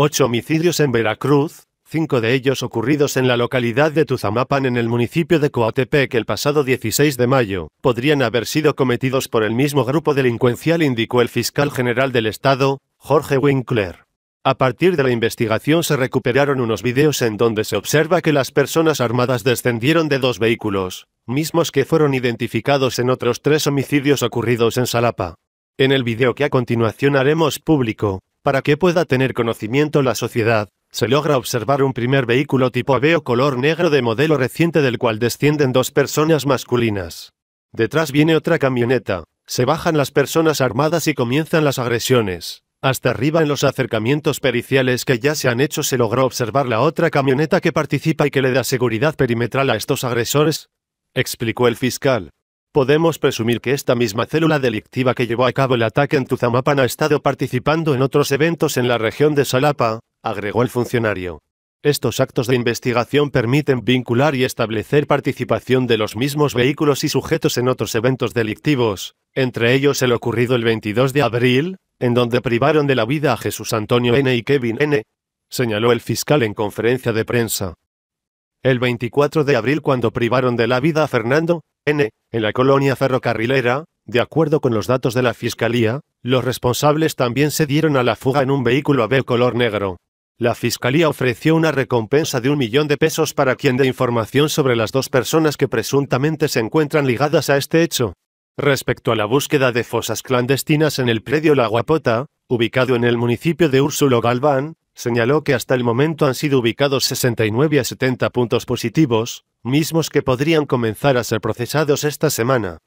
Ocho homicidios en Veracruz, cinco de ellos ocurridos en la localidad de Tuzamapan en el municipio de Coatepec el pasado 16 de mayo, podrían haber sido cometidos por el mismo grupo delincuencial, indicó el fiscal general del Estado, Jorge Winkler. A partir de la investigación se recuperaron unos videos en donde se observa que las personas armadas descendieron de dos vehículos, mismos que fueron identificados en otros tres homicidios ocurridos en Salapa. En el video que a continuación haremos público, para que pueda tener conocimiento la sociedad, se logra observar un primer vehículo tipo aveo color negro de modelo reciente del cual descienden dos personas masculinas. Detrás viene otra camioneta, se bajan las personas armadas y comienzan las agresiones. Hasta arriba en los acercamientos periciales que ya se han hecho se logró observar la otra camioneta que participa y que le da seguridad perimetral a estos agresores, explicó el fiscal. Podemos presumir que esta misma célula delictiva que llevó a cabo el ataque en Tuzamapan ha estado participando en otros eventos en la región de Salapa, agregó el funcionario. Estos actos de investigación permiten vincular y establecer participación de los mismos vehículos y sujetos en otros eventos delictivos, entre ellos el ocurrido el 22 de abril, en donde privaron de la vida a Jesús Antonio N. y Kevin N., señaló el fiscal en conferencia de prensa. El 24 de abril cuando privaron de la vida a Fernando N., en la colonia ferrocarrilera, de acuerdo con los datos de la Fiscalía, los responsables también se dieron a la fuga en un vehículo AB color negro. La Fiscalía ofreció una recompensa de un millón de pesos para quien dé información sobre las dos personas que presuntamente se encuentran ligadas a este hecho. Respecto a la búsqueda de fosas clandestinas en el predio La Guapota, ubicado en el municipio de Úrsulo Galván, señaló que hasta el momento han sido ubicados 69 a 70 puntos positivos, mismos que podrían comenzar a ser procesados esta semana.